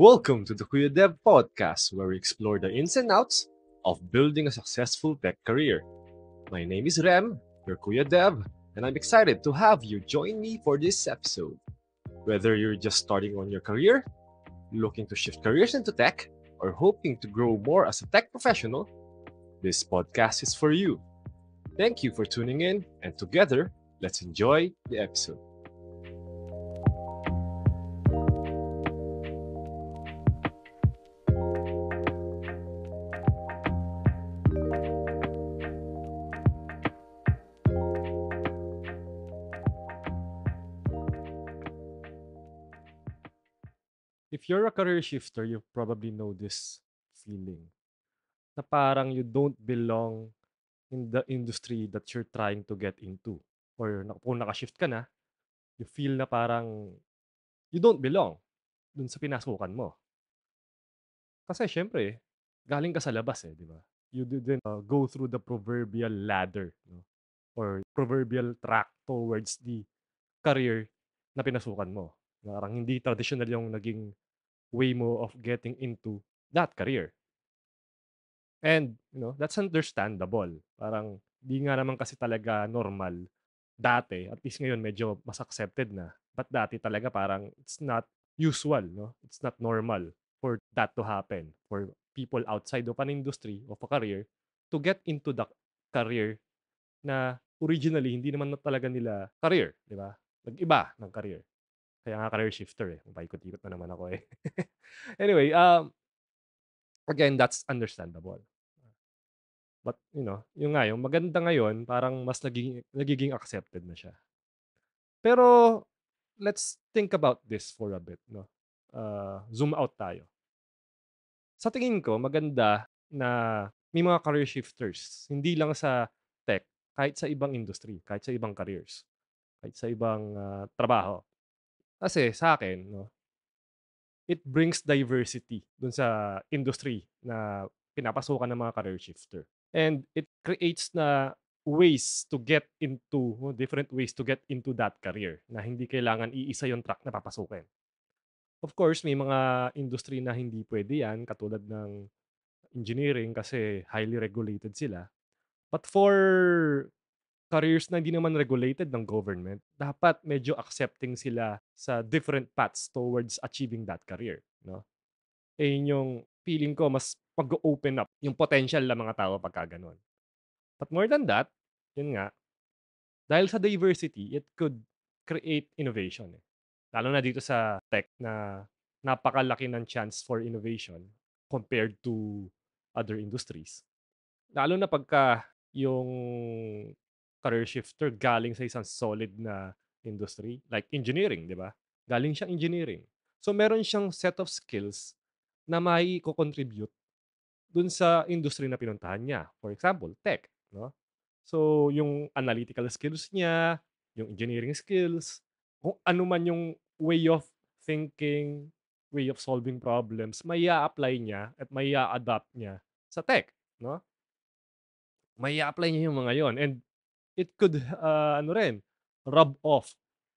Welcome to the Kuya Dev Podcast, where we explore the ins and outs of building a successful tech career. My name is Rem, your Kuya Dev, and I'm excited to have you join me for this episode. Whether you're just starting on your career, looking to shift careers into tech, or hoping to grow more as a tech professional, this podcast is for you. Thank you for tuning in, and together, let's enjoy the episode. if you're a career shifter, you probably know this feeling. Na parang you don't belong in the industry that you're trying to get into. Or na- kung nakashift ka na, you feel na parang you don't belong dun sa pinasukan mo. Kasi syempre, galing ka sa labas eh, di ba? You didn't uh, go through the proverbial ladder no? or proverbial track towards the career na pinasukan mo. Parang hindi traditional yung naging way mo of getting into that career. And, you know, that's understandable. Parang, di nga naman kasi talaga normal dati. At least ngayon, medyo mas accepted na. But dati talaga parang, it's not usual, no? It's not normal for that to happen. For people outside of an industry, of a career, to get into the career na originally, hindi naman na talaga nila career, di ba? Nag-iba ng career. Kaya nga career shifter eh. Paikot-ikot na naman ako eh. anyway, um, again, that's understandable. But, you know, yung nga, yung maganda ngayon, parang mas naging, nagiging accepted na siya. Pero, let's think about this for a bit. No? Uh, zoom out tayo. Sa tingin ko, maganda na may mga career shifters. Hindi lang sa tech, kahit sa ibang industry, kahit sa ibang careers, kahit sa ibang uh, trabaho. Kasi sa akin, no, it brings diversity dun sa industry na pinapasukan ng mga career shifter. And it creates na ways to get into, no, different ways to get into that career na hindi kailangan iisa yung track na papasukin. Of course, may mga industry na hindi pwede yan, katulad ng engineering kasi highly regulated sila. But for careers na hindi naman regulated ng government, dapat medyo accepting sila sa different paths towards achieving that career, no? Eh yung feeling ko mas pag-open up yung potential ng mga tao pagka ganun. But more than that, yun nga, dahil sa diversity, it could create innovation. Eh. Lalo na dito sa tech na napakalaki ng chance for innovation compared to other industries. Lalo na pagka yung career shifter galing sa isang solid na industry like engineering, 'di ba? Galing siyang engineering. So meron siyang set of skills na may contribute dun sa industry na pinuntahan niya. For example, tech, no? So yung analytical skills niya, yung engineering skills, kung ano man yung way of thinking, way of solving problems, may apply niya at may adapt niya sa tech, no? May apply niya yung mga yon and it could ah, ano rin, rub off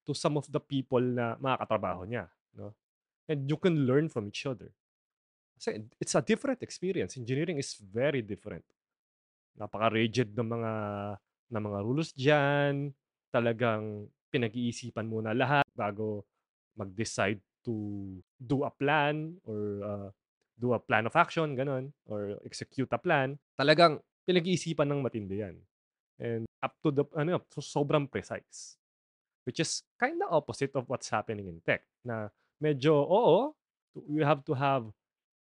to some of the people na mga katrabaho niya, no? And you can learn from each other. Kasi it's a different experience. Engineering is very different. Napaka-rigid ng mga ng mga rules diyan. Talagang pinag-iisipan muna lahat bago mag-decide to do a plan or uh, do a plan of action, ganun, or execute a plan. Talagang pinag-iisipan ng matindi yan and up to the ano so sobrang precise which is kind of opposite of what's happening in tech na medyo oo you have to have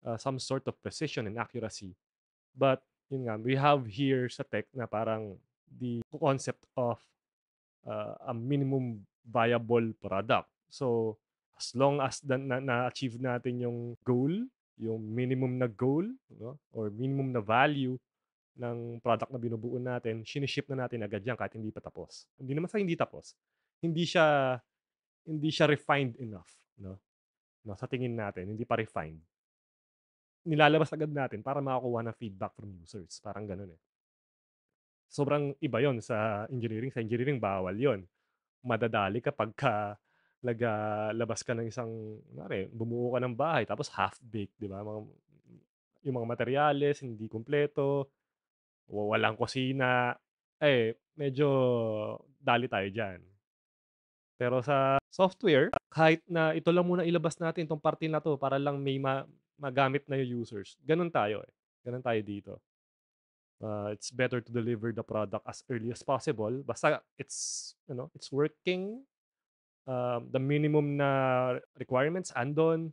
uh, some sort of precision and accuracy but yun nga we have here sa tech na parang the concept of uh, a minimum viable product so as long as na, na-achieve natin yung goal yung minimum na goal no? or minimum na value ng product na binubuo natin, siniship na natin agad yan kahit hindi pa tapos. Hindi naman sa hindi tapos. Hindi siya hindi siya refined enough, no? No, sa tingin natin, hindi pa refined. Nilalabas agad natin para makakuha ng feedback from users. Parang ganun eh. Sobrang iba yon sa engineering. Sa engineering, bawal yon Madadali kapag ka nagalabas ka ng isang, nari, bumuo ka ng bahay, tapos half-baked, di ba? Mga, yung mga materyales, hindi kumpleto, walang kusina, eh, medyo dali tayo dyan. Pero sa software, kahit na ito lang muna ilabas natin itong parte na to para lang may ma- magamit na yung users. Ganun tayo eh. Ganun tayo dito. Uh, it's better to deliver the product as early as possible. Basta it's, you know, it's working. Uh, the minimum na requirements andon.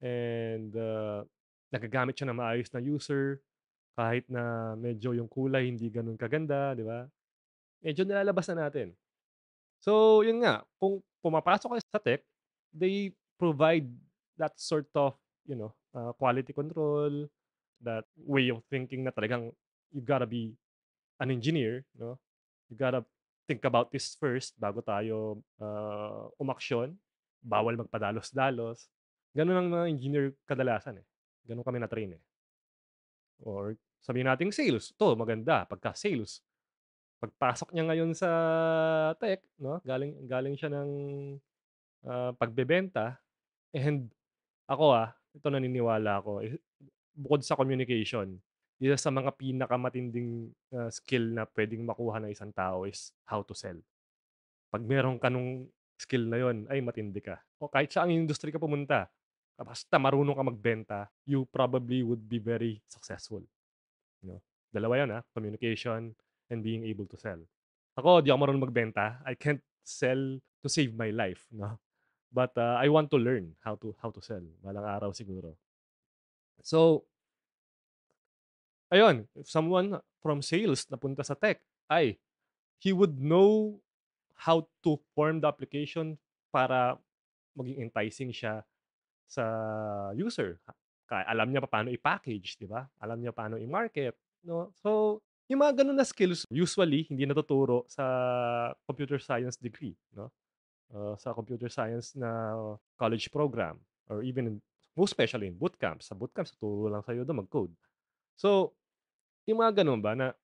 And uh, nagagamit siya ng maayos na user. Kahit na medyo yung kulay hindi gano'n kaganda, di ba? Medyo nilalabas na natin. So, yun nga, kung pumapasok kayo sa tech, they provide that sort of, you know, uh, quality control, that way of thinking na talagang you gotta be an engineer, no? You gotta think about this first bago tayo uh, umaksyon. Bawal magpadalos-dalos. Ganun ang mga engineer kadalasan eh. Ganun kami na-train eh. Or sabihin natin sales. To, maganda. Pagka sales. Pagpasok niya ngayon sa tech, no? galing, galing siya ng uh, pagbebenta. And ako ah, ito naniniwala ako, eh, bukod sa communication, isa sa mga pinakamatinding uh, skill na pwedeng makuha ng isang tao is how to sell. Pag meron ka nung skill na yon ay matindi ka. O kahit sa ang industry ka pumunta, basta marunong ka magbenta, you probably would be very successful. You know? Dalawa yun, ha? Ah, communication and being able to sell. Ako, di ako marunong magbenta. I can't sell to save my life. No? But uh, I want to learn how to how to sell. Balang araw siguro. So, ayun, if someone from sales napunta sa tech, ay, he would know how to form the application para maging enticing siya sa user. Kaya alam niya paano i-package, 'di ba? Alam niya paano i-market, no? So, yung mga ganun na skills usually hindi natuturo sa computer science degree, no? Uh, sa computer science na college program or even in, most especially in bootcamp. Sa bootcamp, tuturo lang sa'yo doon mag-code. So, yung mga ganun ba na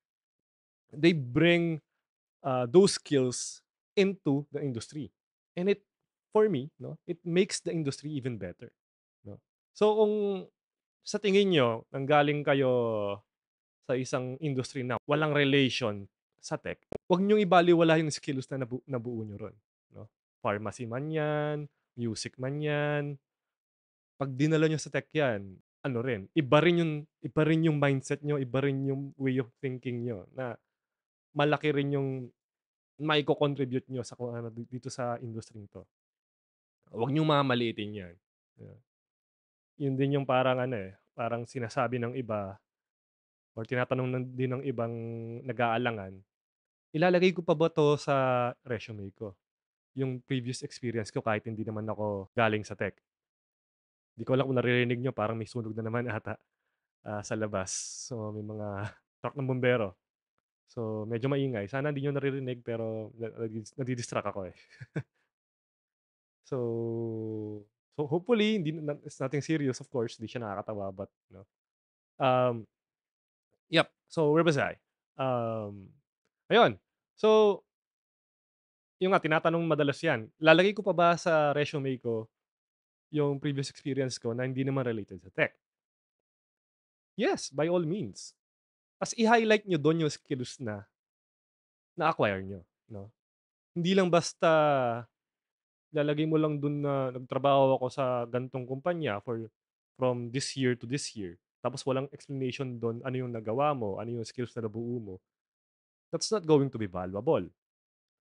they bring uh, those skills into the industry. And it for me, no, it makes the industry even better. No? So kung sa tingin nyo, nanggaling kayo sa isang industry na walang relation sa tech, huwag nyo ibaliwala yung skills na nabu- nabuo nyo ron. No? Pharmacy man yan, music man yan, pag dinala nyo sa tech yan, ano rin, iba rin yung, iba rin yung mindset nyo, iba rin yung way of thinking nyo na malaki rin yung may contribute nyo sa kung ano dito sa industry nito. Huwag niyong mamaliitin yan. Yeah. Yun din yung parang ano eh, parang sinasabi ng iba or tinatanong ng, din ng ibang nag-aalangan, ilalagay ko pa ba to sa resume ko? Yung previous experience ko kahit hindi naman ako galing sa tech. Hindi ko alam kung naririnig nyo, parang may sunog na naman ata uh, sa labas. So may mga truck ng bombero. So medyo maingay. Sana hindi nyo naririnig pero nadidistract ako eh. So, so hopefully, hindi, na- it's nothing serious, of course. Hindi siya nakakatawa, but, you know. Um, yep. So, where was I? Um, ayun. So, yung nga, tinatanong madalas yan. Lalagay ko pa ba sa resume ko yung previous experience ko na hindi naman related sa tech? Yes, by all means. As i-highlight nyo doon yung skills na na-acquire nyo. No? Hindi lang basta lalagay mo lang dun na nagtrabaho ako sa gan'tong kumpanya for from this year to this year. Tapos walang explanation doon ano yung nagawa mo, ano yung skills na nabuo mo. That's not going to be valuable.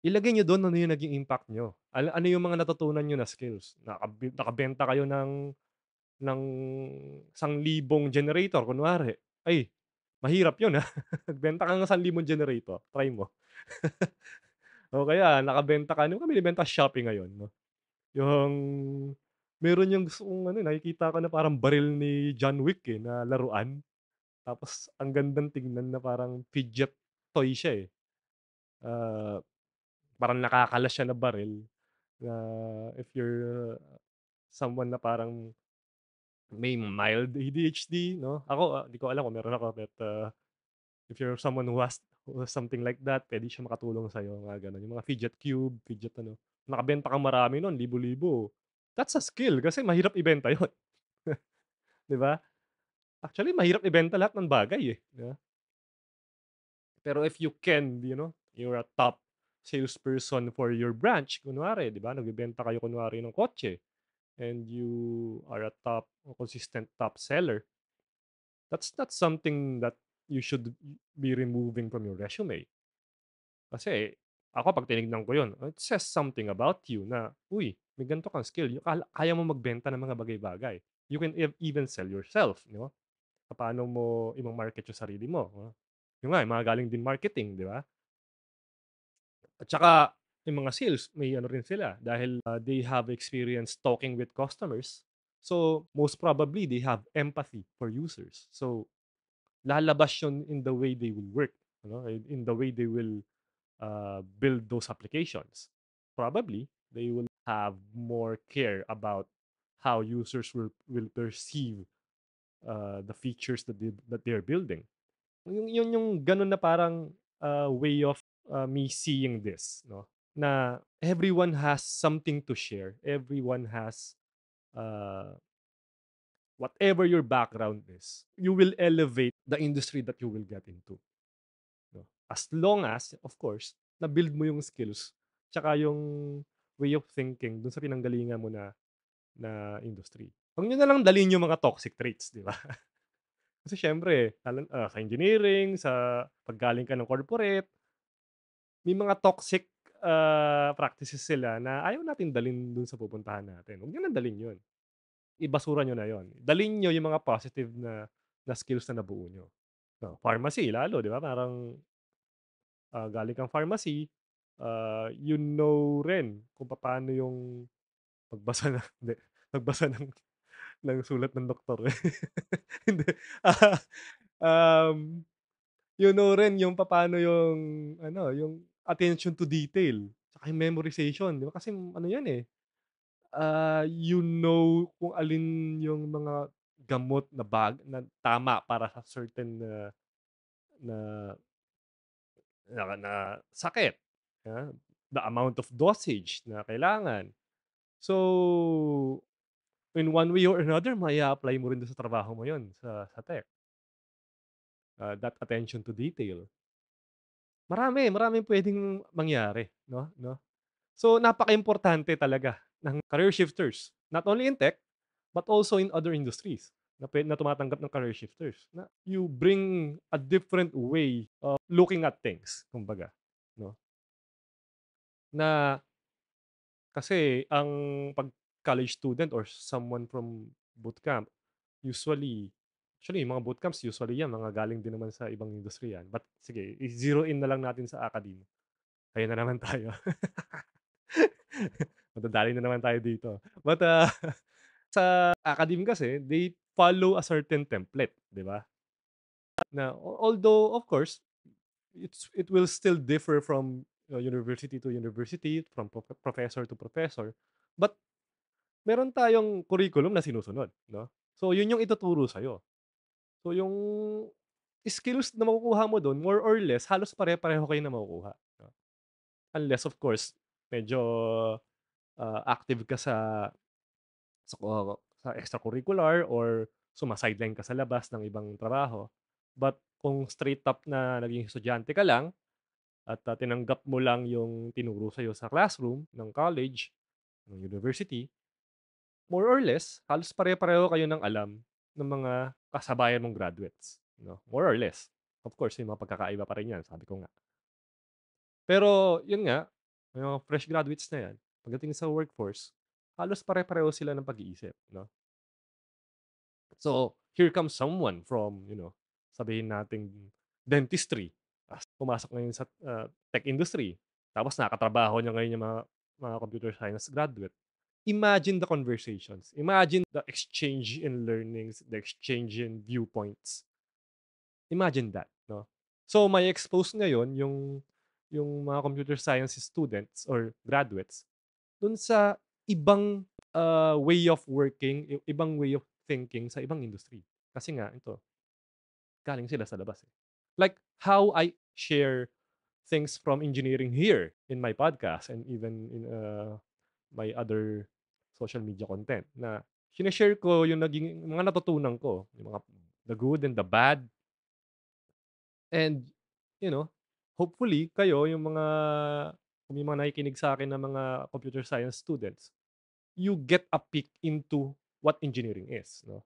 Ilagay nyo doon ano yung naging impact nyo. ano yung mga natutunan nyo na skills. Nakabi- nakabenta kayo ng ng sang libong generator, kunwari. Ay, mahirap yun ha. Ah. Nagbenta ka ng sang libong generator. Try mo. O kaya nakabenta ka, ano kami nibenta shopping ngayon, no? Yung meron yung gusto kong ano, nakikita ko na parang baril ni John Wick eh, na laruan. Tapos ang gandang tingnan na parang fidget toy siya eh. Uh, parang nakakala siya na baril. Na if you're uh, someone na parang may mild ADHD, no? Ako, hindi ah, uh, ko alam kung meron ako, but uh, if you're someone who has, who something like that, pwede siya makatulong sa iyo Mga ganun. Yung mga fidget cube, fidget ano. Nakabenta kang marami noon, libo-libo. That's a skill kasi mahirap ibenta yun. Di ba? Actually, mahirap ibenta lahat ng bagay eh. Yeah? Pero if you can, you know, you're a top salesperson for your branch, kunwari, di ba? Nagbibenta kayo kunwari ng kotse and you are a top, a consistent top seller. That's not something that you should be removing from your resume. Kasi ako pag tinignan ko yun, it says something about you na, uy, may ganito kang skill. Kaya mo magbenta ng mga bagay-bagay. You can e-, even sell yourself. You know? Ah, paano mo imang market yung sarili mo. Huh? Yung nga, yung mga galing din marketing, di ba? At saka, yung mga sales, may ano rin sila. Dahil uh, they have experience talking with customers. So, most probably, they have empathy for users. So, lalabas yun in the way they will work, you know, in the way they will uh, build those applications. Probably, they will have more care about how users will, will perceive uh, the features that, they, that they are building. Yung, yun yung ganun na parang uh, way of uh, me seeing this, no? na everyone has something to share. Everyone has uh, whatever your background is, you will elevate the industry that you will get into. No? As long as, of course, na-build mo yung skills tsaka yung way of thinking dun sa pinanggalingan mo na na industry. Huwag nyo na lang dalhin yung mga toxic traits, di ba? Kasi syempre, lalo, uh, ah, sa engineering, sa paggaling ka ng corporate, may mga toxic uh, practices sila na ayaw natin dalhin dun sa pupuntahan natin. Huwag nyo na dalhin yun. Ibasura nyo na yon Dalhin nyo yung mga positive na na skills na nabuo nyo. So, pharmacy, lalo, di ba? Parang uh, galing kang pharmacy, uh, you know rin kung paano yung pagbasa na, hindi, pagbasa ng, ng sulat ng doktor. Eh. hindi. uh, um, you know rin yung paano yung, ano, yung attention to detail. Tsaka yung memorization, di ba? Kasi ano yan eh, uh, you know kung alin yung mga gamot na bag na tama para sa certain na na na, na sakit. Yeah? The amount of dosage na kailangan. So, in one way or another, may apply mo rin sa trabaho mo yon sa, sa tech. Uh, that attention to detail. Marami, marami pwedeng mangyari. No? No? So, napaka-importante talaga ng career shifters. Not only in tech, but also in other industries na, na tumatanggap ng career shifters. Na you bring a different way of looking at things, kumbaga. No? Na kasi ang pag college student or someone from bootcamp, usually, actually, mga bootcamps, usually yan, mga galing din naman sa ibang industry yan. But sige, zero in na lang natin sa academe. Ayun na naman tayo. Madadali na naman tayo dito. But uh, sa academe kasi, they follow a certain template, 'di ba? Na although of course it's it will still differ from uh, university to university, from pro- professor to professor, but meron tayong curriculum na sinusunod, no? So yun yung ituturo sa iyo. So yung skills na makukuha mo doon, more or less, halos pare-pareho kayo na makukuha. No? Unless of course, medyo uh, active ka sa sa sa extracurricular or sumasideline ka sa labas ng ibang trabaho. But kung straight up na naging estudyante ka lang at uh, tinanggap mo lang yung tinuro sa'yo sa classroom ng college, ng university, more or less, halos pare-pareho kayo ng alam ng mga kasabayan mong graduates. No? More or less. Of course, may mga pagkakaiba pa rin yan, sabi ko nga. Pero, yun nga, may mga fresh graduates na yan. Pagdating sa workforce, halos pare-pareho sila ng pag-iisip, no? So, here comes someone from, you know, sabihin nating dentistry. Pumasok ngayon sa uh, tech industry. Tapos nakatrabaho niya ngayon yung mga, mga computer science graduate. Imagine the conversations. Imagine the exchange in learnings, the exchange in viewpoints. Imagine that, no? So, may expose ngayon yung yung mga computer science students or graduates dun sa ibang uh, way of working, ibang way of thinking sa ibang industry. Kasi nga, ito, galing sila sa labas. Eh. Like how I share things from engineering here in my podcast and even in uh, my other social media content na sineshare ko yung naging mga natutunan ko, yung mga the good and the bad. And you know, hopefully kayo yung mga kung yung mga nakikinig sa akin na mga computer science students, you get a peek into what engineering is, no?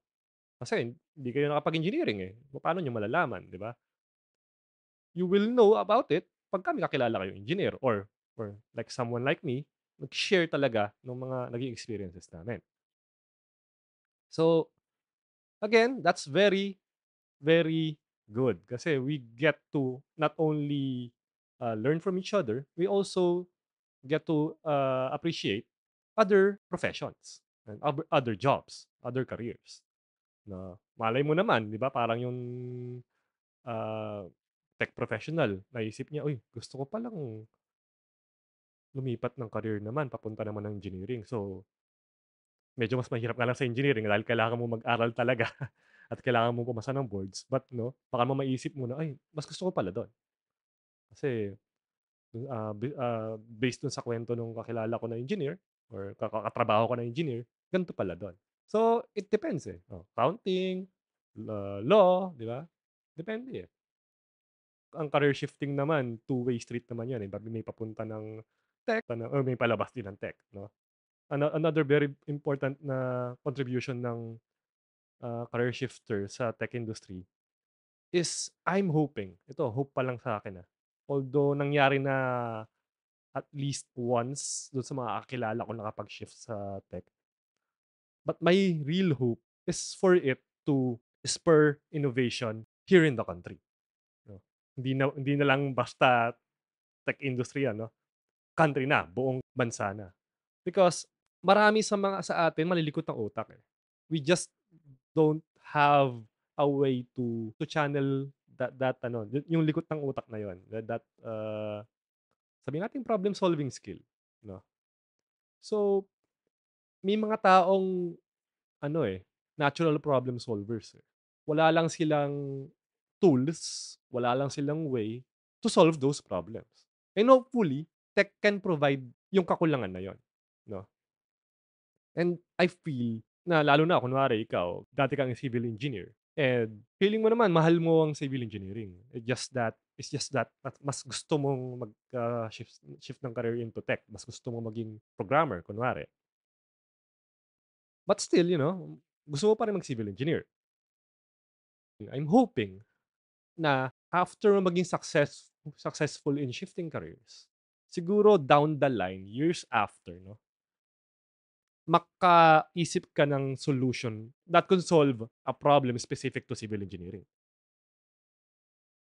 Kasi hindi kayo nakapag-engineering eh. Paano niyo malalaman, di ba? You will know about it pag kami kakilala kayong engineer or or like someone like me, nag-share talaga ng mga naging experiences namin. So, again, that's very, very good. Kasi we get to not only uh, learn from each other, we also get to uh, appreciate other professions and other jobs, other careers. Na malay mo naman, 'di ba? Parang yung uh, tech professional, naisip niya, uy, gusto ko palang lumipat ng career naman, papunta naman ng engineering. So, medyo mas mahirap nga lang sa engineering dahil kailangan mo mag-aral talaga at kailangan mo pumasa ng boards. But, no, baka mo maisip mo na, ay, mas gusto ko pala doon. Kasi, uh, uh, based dun sa kwento nung kakilala ko na engineer, or ka katrabaho ko na engineer, ganito pala doon. So, it depends eh. Oh, counting, law, di ba? Depende eh. Ang career shifting naman, two-way street naman yan eh. May papunta ng tech, ano, or may palabas din ng tech. No? Ano, another very important na contribution ng uh, career shifter sa tech industry is I'm hoping. Ito, hope pa lang sa akin ah. Although nangyari na at least once doon sa mga kakilala ko nakapag-shift sa tech. But my real hope is for it to spur innovation here in the country. No? Hindi na hindi na lang basta tech industry ano. Country na, buong bansa na. Because marami sa mga sa atin malilikot ng utak. Eh. We just don't have a way to to channel that that ano, yung likot ng utak na yon, that, that uh, sabi natin problem solving skill, no? So may mga taong ano eh, natural problem solvers. Eh. Wala lang silang tools, wala lang silang way to solve those problems. And hopefully, tech can provide yung kakulangan na yon, no? And I feel na lalo na kunwari ikaw, dati kang civil engineer, And feeling mo naman, mahal mo ang civil engineering. It's eh, just that, it's just that mas gusto mong mag-shift ah, uh, shift ng career into tech. Mas gusto mong maging programmer, kunwari. But still, you know, gusto mo pa rin mag-civil engineer. I'm hoping na after mo maging success, successful in shifting careers, siguro down the line, years after, no, makaisip ka ng solution that can solve a problem specific to civil engineering.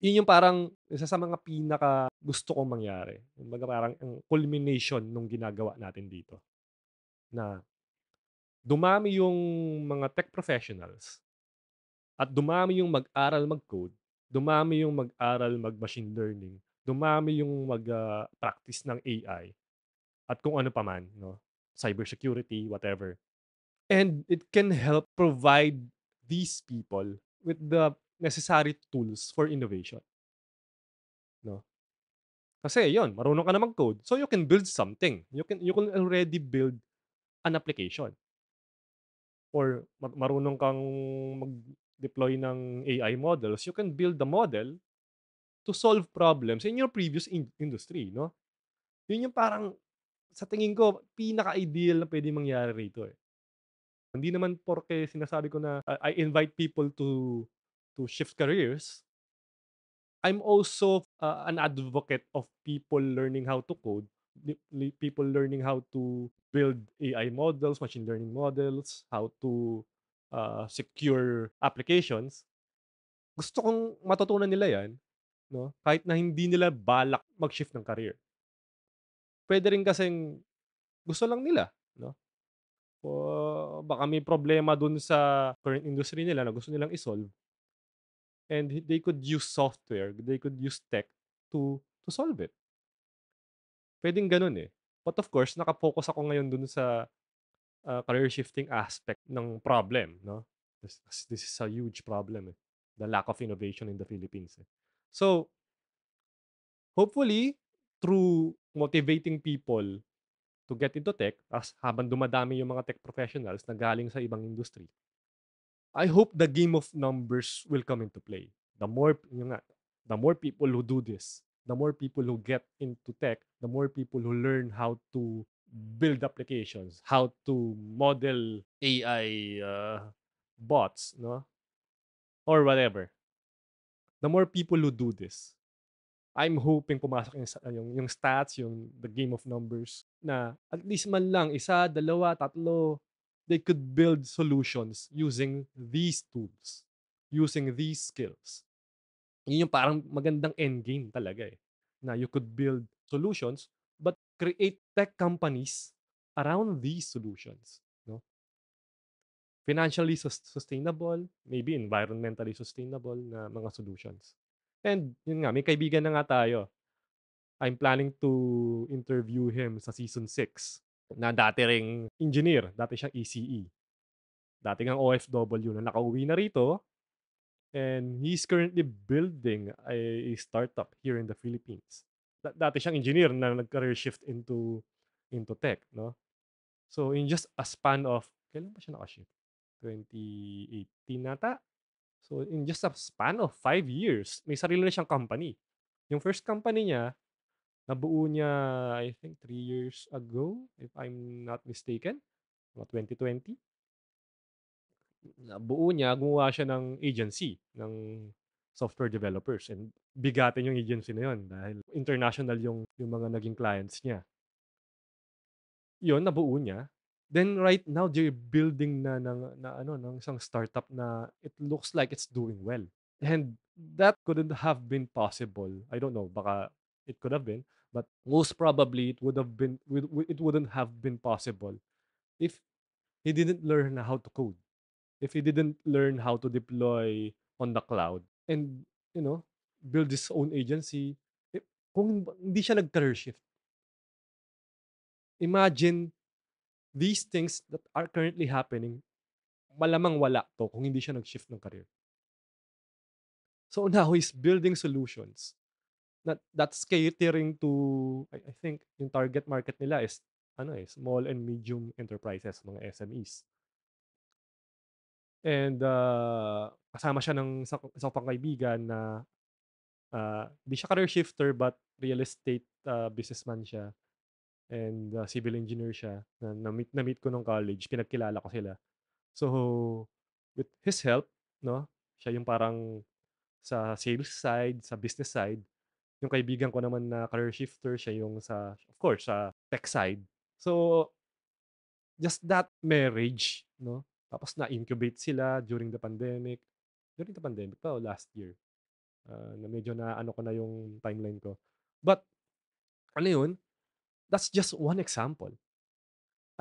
Yun yung parang isa sa mga pinaka gusto kong mangyari. Yung parang ang culmination ng ginagawa natin dito. Na dumami yung mga tech professionals at dumami yung mag-aral mag-code, dumami yung mag-aral mag-machine learning, dumami yung mag-practice ah, ng AI at kung ano pa man. No? cybersecurity, whatever. And it can help provide these people with the necessary tools for innovation. No? Kasi yon, marunong ka na mag-code. So you can build something. You can you can already build an application. Or marunong kang mag-deploy ng AI models, you can build the model to solve problems in your previous in- industry, no? Yun yung parang sa tingin ko, pinaka-ideal na pwede mangyari rito eh. Hindi naman porke sinasabi ko na uh, I invite people to to shift careers. I'm also uh, an advocate of people learning how to code, people learning how to build AI models, machine learning models, how to uh, secure applications. Gusto kong matutunan nila 'yan, no? Kahit na hindi nila balak mag-shift ng career pwede rin kasi gusto lang nila, no? O baka may problema dun sa current industry nila na gusto nilang isolve. And they could use software, they could use tech to to solve it. Pwedeng ganun eh. But of course, nakapokus ako ngayon dun sa uh, career shifting aspect ng problem, no? This, this is a huge problem eh. The lack of innovation in the Philippines. Eh. So, hopefully, through motivating people to get into tech as habang dumadami yung mga tech professionals na galing sa ibang industry. I hope the game of numbers will come into play. The more yung nga, the more people who do this, the more people who get into tech, the more people who learn how to build applications, how to model AI uh, bots, no? Or whatever. The more people who do this, I'm hoping pumasok yung, ah, yung, yung stats, yung the game of numbers, na at least man lang, isa, dalawa, tatlo, they could build solutions using these tools, using these skills. Yun yung parang magandang endgame talaga eh, na you could build solutions but create tech companies around these solutions. No? Financially sustainable, maybe environmentally sustainable na mga solutions. And yun nga, may kaibigan na nga tayo. I'm planning to interview him sa season 6 na dati ring engineer, dati siyang ECE. E. Dati ngang OFW na nakauwi na rito. And he's currently building a startup here in the Philippines. dati siyang engineer na nag-career shift into into tech, no? So in just a span of kailan ba siya naka-shift? 2018 nata? So in just a span of five years, may sarili na siyang company. Yung first company niya, nabuo niya, I think, three years ago, if I'm not mistaken, about 2020. Nabuo niya, gumawa siya ng agency, ng software developers. And bigatin yung agency na yun dahil international yung, yung mga naging clients niya. Yun, nabuo niya. Then right now, they're building na, ng, na ano, ng isang startup na it looks like it's doing well. And that couldn't have been possible. I don't know, baka it could have been, but most probably it would have been, it wouldn't have been possible if he didn't learn how to code, if he didn't learn how to deploy on the cloud, and, you know, build his own agency, kung hindi siya nag-career shift, imagine these things that are currently happening, malamang wala to kung hindi siya nag-shift ng career. So now he's building solutions that that's catering to I, I think yung target market nila is ano eh, small and medium enterprises, mga SMEs. And uh, kasama siya ng isang, isang pangkaibigan na uh, di siya career shifter but real estate uh, businessman siya and uh, civil engineer siya na na-meet, na-meet ko nung college, pinagkilala ko sila. So with his help, no? Siya yung parang sa sales side, sa business side. Yung kaibigan ko naman na career shifter, siya yung sa of course sa tech side. So just that marriage, no? Tapos na-incubate sila during the pandemic. During the pandemic pa, last year. Uh, na medyo na ano ko na yung timeline ko. But, ano yun? That's just one example.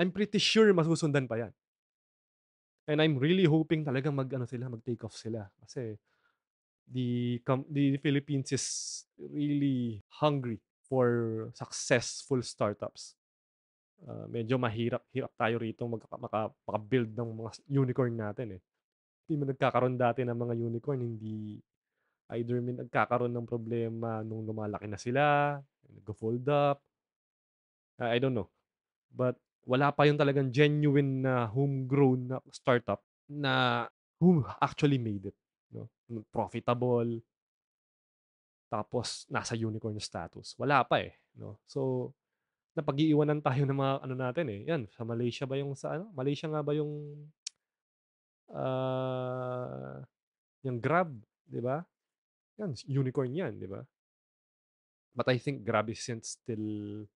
I'm pretty sure masusundan pa yan. And I'm really hoping talagang mag, ano sila, mag-take off sila. Kasi the, the Philippines is really hungry for successful startups. Uh, medyo mahirap-hirap tayo rito build ng mga unicorn natin eh. Hindi mo nagkakaroon dati ng mga unicorn, hindi either may nagkakaroon ng problema nung lumalaki na sila, nag-fold up, Uh, I don't know. But wala pa yung talagang genuine na uh, homegrown na startup na who actually made it. No? Profitable. Tapos, nasa unicorn status. Wala pa eh. No? So, napag-iiwanan tayo ng mga ano natin eh. Yan, sa Malaysia ba yung sa ano? Malaysia nga ba yung uh, yung Grab, 'di ba? Yan, unicorn 'yan, 'di ba? But I think Grab is still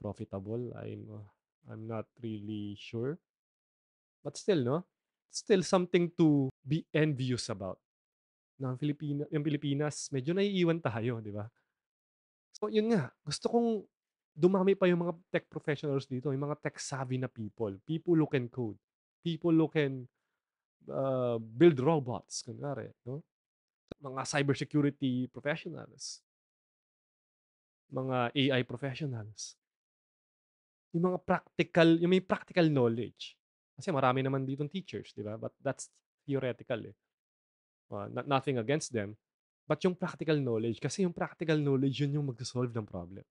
profitable. I'm uh, I'm not really sure. But still, no? Still something to be envious about. Na ang Pilipina, yung Pilipinas, medyo naiiwan tayo, di ba? So, yun nga. Gusto kong dumami pa yung mga tech professionals dito, yung mga tech-savvy na people. People who can code. People who can uh, build robots, kunwari. No? Mga cybersecurity professionals. Mga AI professionals yung mga practical, yung may practical knowledge. Kasi marami naman ditong teachers, di ba? But that's theoretical eh. Uh, ah, not, nothing against them. But yung practical knowledge, kasi yung practical knowledge, yun yung mag-solve ng problem.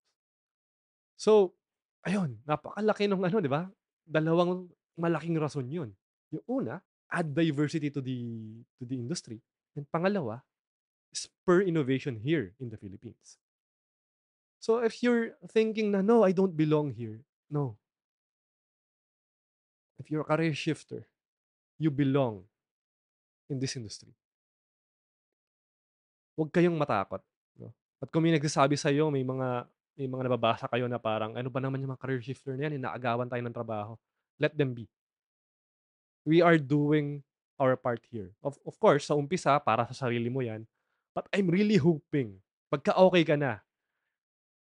So, ayun, napakalaki ng ano, di ba? Dalawang malaking rason yun. Yung una, add diversity to the, to the industry. And pangalawa, spur innovation here in the Philippines. So if you're thinking na, no, I don't belong here, No. If you're a career shifter, you belong in this industry. Huwag kayong matakot. No? At kung may nagsasabi sa iyo, may mga may mga nababasa kayo na parang ano ba naman yung mga career shifter na yan, inaagawan tayo ng trabaho. Let them be. We are doing our part here. Of, of course, sa umpisa, para sa sarili mo yan. But I'm really hoping, pagka okay ka na,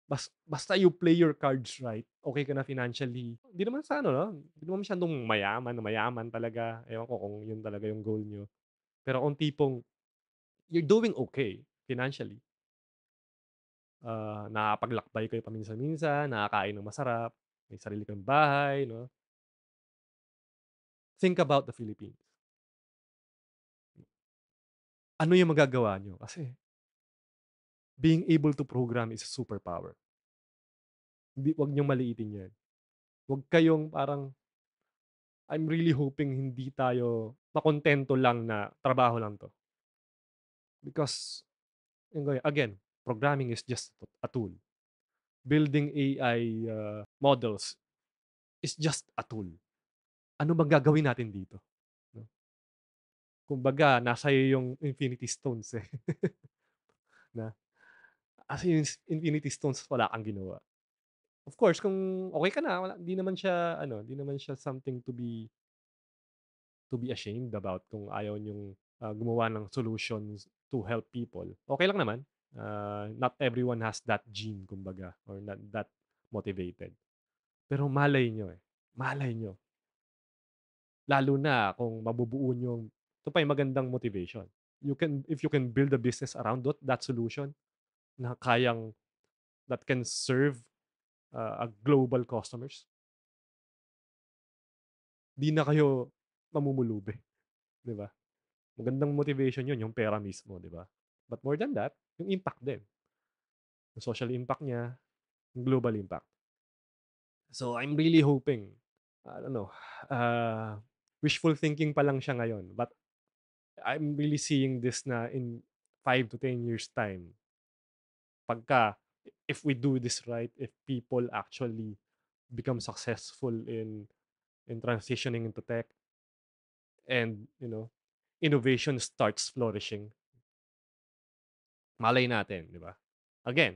bas, basta you play your cards right, okay ka na financially. Hindi naman sa ano, no? Hindi naman masyadong mayaman mayaman talaga. Ewan ko kung yun talaga yung goal nyo. Pero kung tipong, you're doing okay financially. Uh, ah, nakapaglakbay kayo paminsan-minsan, nakakain ng masarap, may sarili kang bahay, no? Think about the Philippines. Ano yung magagawa nyo? Kasi being able to program is a superpower. Hindi, wag niyong maliitin yan. Huwag kayong parang, I'm really hoping hindi tayo makontento lang na trabaho lang to. Because, again, programming is just a tool. Building AI uh, models is just a tool. Ano bang gagawin natin dito? No? Kumbaga, nasa iyo yung infinity stones eh. na As in, Infinity Stones, wala kang ginawa. Of course, kung okay ka na, wala, di naman siya, ano, di naman siya something to be to be ashamed about kung ayaw niyong uh, gumawa ng solutions to help people. Okay lang naman. Uh, not everyone has that gene, kumbaga, or not that motivated. Pero malay nyo eh. Malay nyo. Lalo na kung mabubuo nyo, ito pa yung magandang motivation. You can, if you can build a business around that, that solution, na kayang that can serve uh, a global customers. Di na kayo mamumulubi. Di ba? Magandang motivation yun, yung pera mismo, di ba? But more than that, yung impact din. Yung social impact niya, yung global impact. So I'm really hoping, I don't know, uh, wishful thinking pa lang siya ngayon. But I'm really seeing this na in 5 to 10 years time pagka if we do this right, if people actually become successful in in transitioning into tech and you know, innovation starts flourishing. Malay natin, di ba? Again,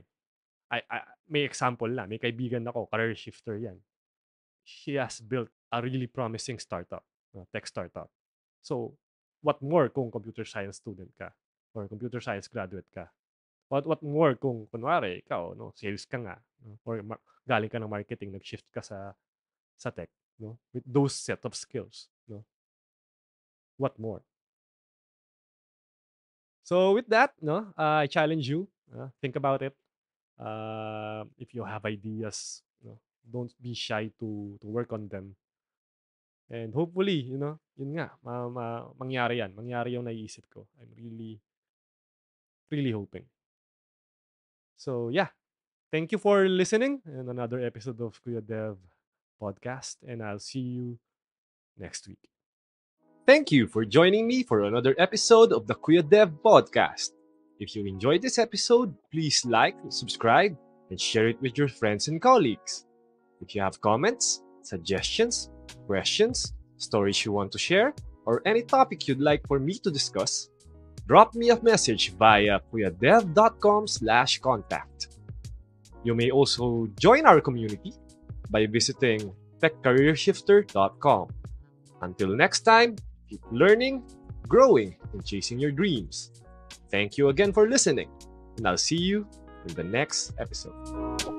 I, I, may example na, may kaibigan ako, career shifter yan. She has built a really promising startup, uh, tech startup. So, what more kung computer science student ka or computer science graduate ka? What, what more kung, kunwari, ikaw, no, sales ka nga, no, or ma- galing ka ng marketing, nag-shift ka sa, sa tech, no, with those set of skills, no. What more? So with that, no, uh, I challenge you, uh, think about it. Uh, if you have ideas, no don't be shy to to work on them. And hopefully, you know, yun nga, ma- ma- mangyari yan. Mangyari yung naiisip ko. I'm really, really hoping. So yeah, thank you for listening in another episode of Kuya Dev podcast, and I'll see you next week. Thank you for joining me for another episode of the Kuya Dev podcast. If you enjoyed this episode, please like, subscribe, and share it with your friends and colleagues. If you have comments, suggestions, questions, stories you want to share, or any topic you'd like for me to discuss, drop me a message via puyadev.com slash contact. You may also join our community by visiting techcareershifter.com. Until next time, keep learning, growing, and chasing your dreams. Thank you again for listening, and I'll see you in the next episode.